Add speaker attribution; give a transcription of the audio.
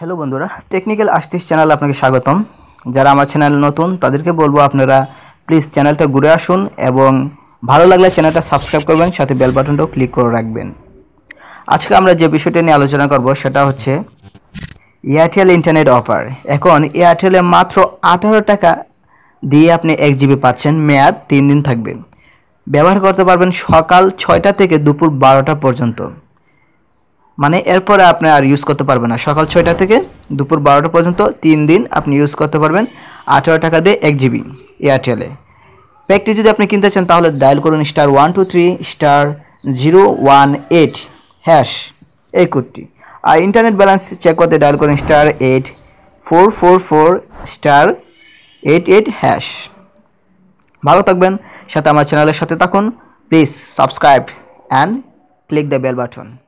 Speaker 1: hello বন্ধুরা technical artist channel আপনাকে স্বাগতম যারা আমার চ্যানেল নতুন তাদেরকে বলবো আপনারা প্লিজ চ্যানেলটা ঘুরে আসুন এবং ভালো লাগলে চ্যানেলটা সাবস্ক্রাইব করবেন সাথে বেল বাটনটাও ক্লিক করে রাখবেন আজকে আমরা যে বিষয়টা নিয়ে আলোচনা করব সেটা হচ্ছে এয়ারটেল ইন্টারনেট অফার এখন এয়ারটেলে মাত্র আঠারো টাকা দিয়ে আপনি এক জিবি পাচ্ছেন মেয়াদ তিন দিন থাকবে ব্যবহার করতে পারবেন সকাল ছয়টা থেকে দুপুর বারোটা পর্যন্ত মানে এরপরে আপনি আর ইউজ করতে পারবেন না সকাল ছয়টা থেকে দুপুর বারোটা পর্যন্ত তিন দিন আপনি ইউজ করতে পারবেন আঠেরো টাকা দিয়ে এক জিবি এয়ারটেলে প্যাকটি যদি আপনি কিনতে চান তাহলে ডায়াল করুন star one two three star zero one eight hash এই কোডটি আর ইন্টারনেট ব্যালেন্স চেক করতে ডায়াল করুন star eight four four four star eight eight hash ভালো থাকবেন সাথে আমার চ্যানেলের সাথে থাকুন please subscribe and click the bell button